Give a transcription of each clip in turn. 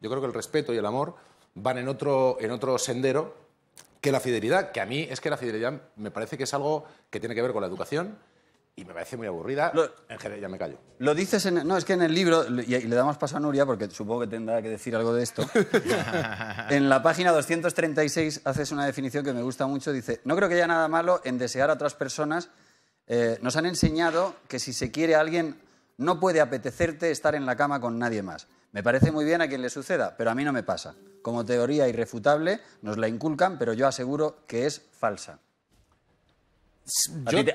Yo creo que el respeto y el amor van en otro, en otro sendero que la fidelidad, que a mí es que la fidelidad me parece que es algo que tiene que ver con la educación y me parece muy aburrida. en general, ya me callo. Lo dices en. No, es que en el libro, y, le damos paso a Nuria porque supongo que tendrá que decir algo de esto. en la página 236 haces una definición que me gusta mucho. Dice: No creo que haya nada malo en desear a otras personas. Eh, nos han enseñado que si se quiere a alguien, no puede apetecerte estar en la cama con nadie más. Me parece muy bien a quien le suceda, pero a mí no me pasa. Como teoría irrefutable, nos la inculcan, pero yo aseguro que es falsa.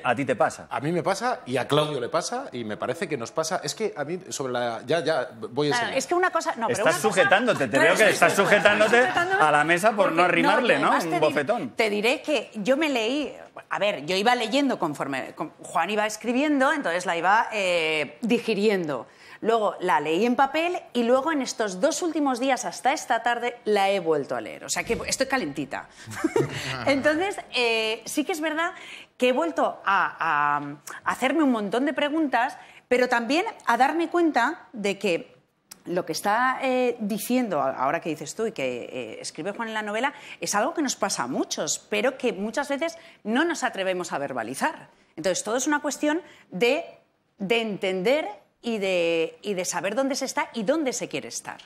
a, ti te, pasa. A mí me pasa y a Claudio le pasa y me parece que nos pasa. Es que a mí sobre la... Ya, ya, voy a Es que una cosa... No, estás sujetándote, te veo que estás sujetándote a la mesa por no arrimarle, ¿no? Un bofetón. te diré que yo me leí... A ver, yo iba leyendo conforme... Juan iba escribiendo, entonces la iba eh, digiriendo. Luego la leí en papel y luego en estos dos últimos días hasta esta tarde la he vuelto a leer. O sea que estoy calentita. Entonces, eh, sí que es verdad que he vuelto a, hacerme un montón de preguntas, pero también a darme cuenta de que lo que está eh, diciendo, ahora que dices tú y que eh, escribe Juan en la novela, es algo que nos pasa a muchos, pero que muchas veces no nos atrevemos a verbalizar. Entonces, todo es una cuestión de, de entender y de, y de saber dónde se está y dónde se quiere estar.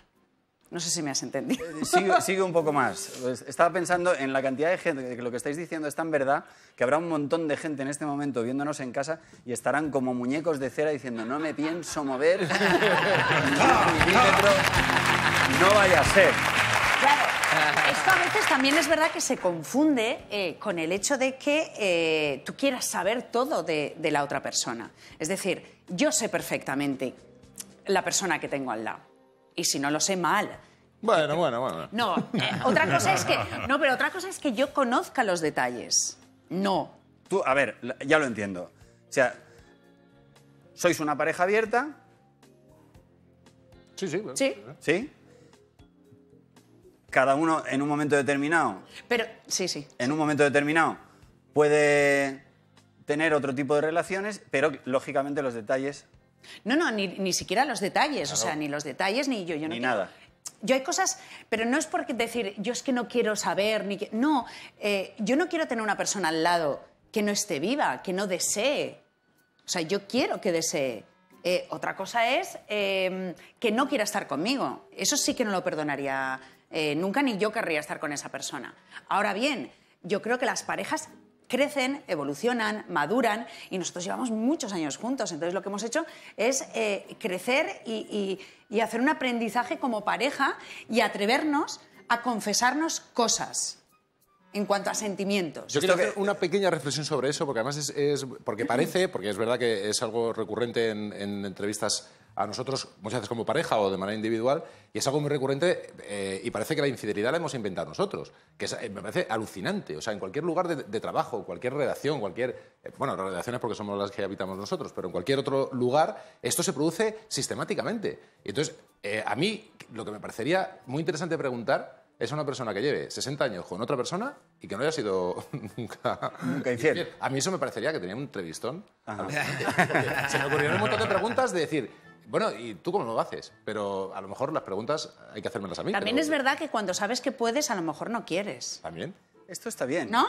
No sé si me has entendido. Eh, sigue un poco más. Pues, estaba pensando en la cantidad de gente, que lo que estáis diciendo es tan verdad, que habrá un montón de gente en este momento viéndonos en casa y estarán como muñecos de cera diciendo, no me pienso mover, no, no vaya a ser. Esto a veces también es verdad que se confunde eh, con el hecho de que eh, tú quieras saber todo de, la otra persona. Es decir, yo sé perfectamente la persona que tengo al lado. Y si no lo sé, mal. Bueno, bueno, bueno. No, otra cosa es que. No, pero otra cosa es que yo conozca los detalles. No. Tú, a ver, ya lo entiendo. O sea, sois una pareja abierta. Sí, sí. Sí. ¿Sí? cada uno en un momento determinado. Pero, sí, sí. En un momento determinado puede tener otro tipo de relaciones, pero lógicamente los detalles. No, no, ni, siquiera los detalles, o sea, ni los detalles ni yo, yo no. Ni nada. Yo hay cosas, pero no es porque decir, yo es que no quiero saber, ni que, no, eh, yo no quiero tener una persona al lado que no esté viva, que no desee. O sea, yo quiero que desee. Eh, otra cosa es em, que no quiera estar conmigo. Eso sí que no lo perdonaría eh, nunca ni yo querría estar con esa persona. Ahora bien, yo creo que las parejas crecen, evolucionan, maduran y nosotros llevamos muchos años juntos. Entonces lo que hemos hecho es eh, crecer y hacer un aprendizaje como pareja y atrevernos a confesarnos cosas en cuanto a sentimientos. Yo quiero hacer una pequeña reflexión sobre eso, porque además es, porque parece, porque es verdad que es algo recurrente en, entrevistas a nosotros, muchas veces como pareja o de manera individual, y es algo muy recurrente eh, y parece que la infidelidad la hemos inventado nosotros, que eh, me parece alucinante. O sea, en cualquier lugar de, trabajo, cualquier redacción, cualquier... Eh, bueno bueno, redacciones porque somos las que habitamos nosotros, pero en cualquier otro lugar esto se produce sistemáticamente. Y entonces, a mí lo que me parecería muy interesante preguntar es una persona que lleve 60 años con otra persona y que no haya sido nunca, nunca infiel. A mí eso me parecería que tenía un trevistón. Se me ocurrieron un montón de preguntas de decir, bueno, ¿y tú cómo lo haces? Pero a lo mejor las preguntas hay que hacérmelas a mí. También es verdad que cuando sabes que puedes, a lo mejor no quieres. También. Esto está bien. ¿No?